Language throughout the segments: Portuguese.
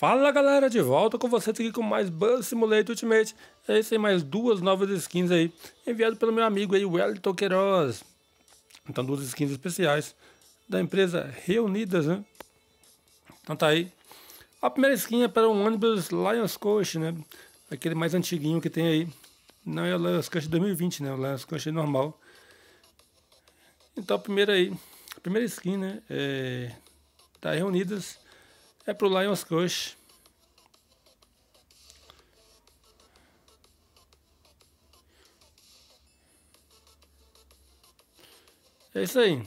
Fala galera, de volta com vocês aqui com mais Buzz Simulator Ultimate. É isso aí, mais duas novas skins aí, enviado pelo meu amigo aí, Wellington Queiroz. Então duas skins especiais da empresa Reunidas, né? Então tá aí. A primeira skin é para um ônibus Lions Coach, né? Aquele mais antiguinho que tem aí. Não é o Lions Coach 2020, né? O Lions Coach é normal. Então a primeira aí, a primeira skin, né? É... Tá Reunidas é pro Lions coach É isso aí.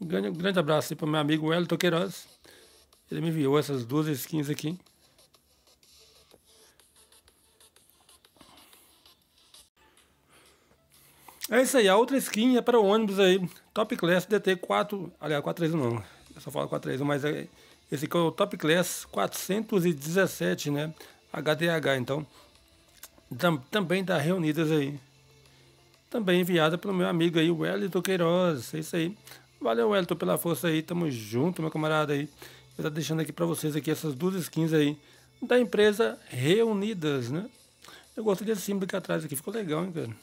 Um grande, um grande abraço aí pro meu amigo Elton Queiroz. Ele me enviou essas duas skins aqui. É isso aí, a outra skin é para o ônibus aí, Top Class DT4, aliás, 431 não, eu só falo 431, mas é, esse aqui é o Top Class 417, né, HDH, então, tam, também tá reunidas aí também enviada pelo meu amigo aí, Wellington Queiroz. É isso aí. Valeu, Wellington, pela força aí. Tamo junto, meu camarada aí. Eu tô deixando aqui para vocês aqui essas duas skins aí da empresa reunidas, né? Eu gostei desse símbolo aqui atrás aqui, ficou legal, hein, cara?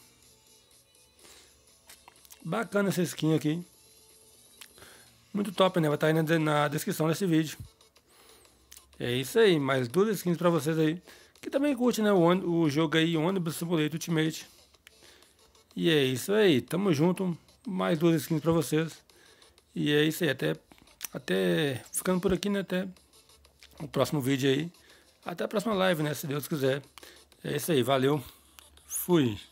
Bacana essa skin aqui. Muito top, né? Vai estar tá aí na, descrição desse vídeo. É isso aí, mais duas skins para vocês aí. Que também curte, né, o, o jogo aí, Ônibus Simulator Ultimate. E é isso aí, tamo junto. Mais duas skins pra vocês. E é isso aí, até, até ficando por aqui, né? Até o próximo vídeo aí. Até a próxima live, né? Se Deus quiser. É isso aí, valeu. Fui.